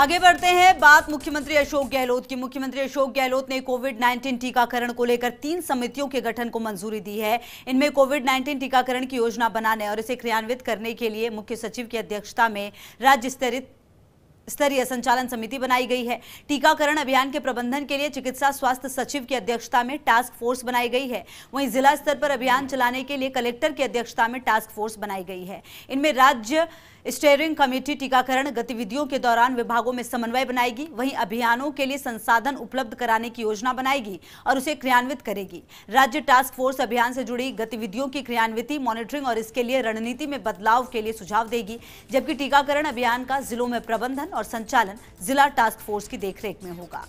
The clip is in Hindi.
आगे बढ़ते हैं बात मुख्यमंत्री अशोक गहलोत की मुख्यमंत्री अशोक गहलोत ने कोविड 19 टीकाकरण को लेकर तीन समितियों के गठन को मंजूरी दी है इनमें कोविड 19 टीकाकरण की योजना बनाने और इसे क्रियान्वित करने के लिए मुख्य सचिव की अध्यक्षता में राज्य स्तरित स्तरीय संचालन समिति बनाई गई है टीकाकरण अभियान के प्रबंधन के लिए चिकित्सा स्वास्थ्य सचिव की अध्यक्षता में टास्क फोर्स बनाई गई है वहीं जिला स्तर पर अभियान चलाने के लिए कलेक्टर की अध्यक्षता में टास्क फोर्स बनाई गई है इनमें राज्य स्टेयरिंग कमेटी टीकाकरण गतिविधियों के दौरान विभागों में समन्वय बनाएगी वहीं अभियानों के लिए संसाधन उपलब्ध कराने की योजना बनाएगी और उसे क्रियान्वित करेगी राज्य टास्क फोर्स अभियान से जुड़ी गतिविधियों की क्रियान्विति मॉनिटरिंग और इसके लिए रणनीति में बदलाव के लिए सुझाव देगी जबकि टीकाकरण अभियान का जिलों में प्रबंधन और संचालन जिला टास्क फोर्स की देखरेख में होगा